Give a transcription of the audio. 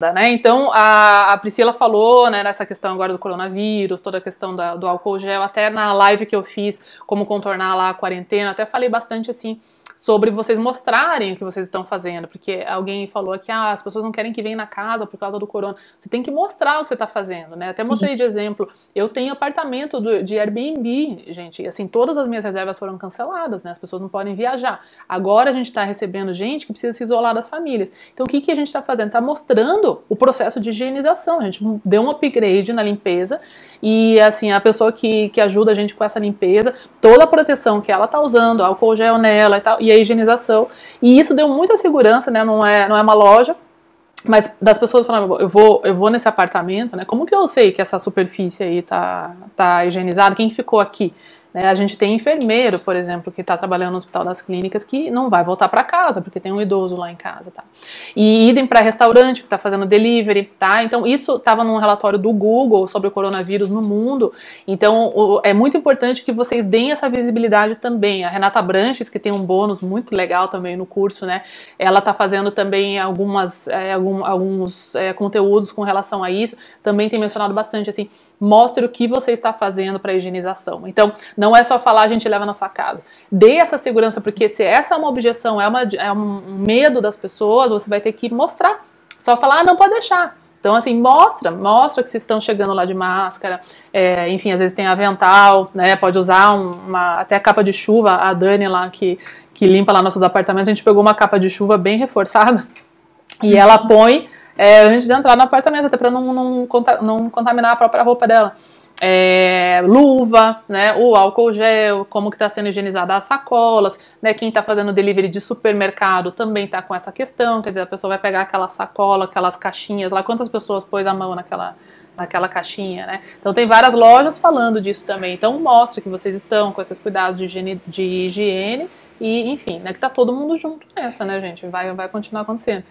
Né? Então, a, a, Priscila falou né, nessa questão agora do coronavírus, toda a questão da, do álcool gel, até na live que eu fiz, como contornar lá a quarentena, até falei bastante assim sobre vocês mostrarem o que vocês estão fazendo, porque alguém falou aqui, ah, as pessoas não querem que venham na casa por causa do corona. Você tem que mostrar o que você está fazendo, né? Até mostrei de exemplo, eu tenho apartamento do, de Airbnb, gente, assim, todas as minhas reservas foram canceladas, né? As pessoas não podem viajar. Agora a gente está recebendo gente que precisa se isolar das famílias. Então o que, que a gente está fazendo? Está mostrando o processo de higienização. A gente deu um upgrade na limpeza e assim, a pessoa que, que ajuda a gente com essa limpeza, toda a proteção que ela está usando, álcool gel nela e tal, e a higienização. E isso deu muita segurança, né? Não é, não é uma loja, mas das pessoas falando, eu vou, eu vou nesse apartamento, né? Como que eu sei que essa superfície aí tá, tá higienizada? Quem ficou aqui? Né? A gente tem enfermeiro, por exemplo, que está trabalhando no Hospital das Clínicas que não vai voltar para casa porque tem um idoso lá em casa, tá? E idem para restaurante que está fazendo delivery, tá? Então isso estava num relatório do Google sobre o coronavírus no mundo. Então o, é muito importante que vocês deem essa visibilidade também. A Renata Branches, que tem um bônus muito legal também no curso, né? Ela está fazendo também algumas é, algum, alguns é, conteúdos com relação a isso. Também tem mencionado bastante assim Mostre o que você está fazendo para a higienização. Então, não é só falar, a gente leva na sua casa. Dê essa segurança, porque se essa é uma objeção, é, uma, é um medo das pessoas, você vai ter que mostrar. Só falar, ah, não pode deixar. Então, assim, mostra, mostra que vocês estão chegando lá de máscara, é, enfim, às vezes tem avental, né, pode usar uma, até capa de chuva, a Dani lá que, que limpa lá nossos apartamentos, a gente pegou uma capa de chuva bem reforçada, e ela uhum. põe é, antes de entrar no apartamento, até para não, não, não contaminar a própria roupa dela. É, luva, né, o álcool gel, como que está sendo higienizada as sacolas, né, quem está fazendo delivery de supermercado também está com essa questão, quer dizer, a pessoa vai pegar aquela sacola, aquelas caixinhas lá, quantas pessoas pôs a mão naquela, naquela caixinha, né? Então tem várias lojas falando disso também, então mostre que vocês estão com esses cuidados de higiene, de higiene e, enfim, né, que tá todo mundo junto nessa, né, gente, vai, vai continuar acontecendo.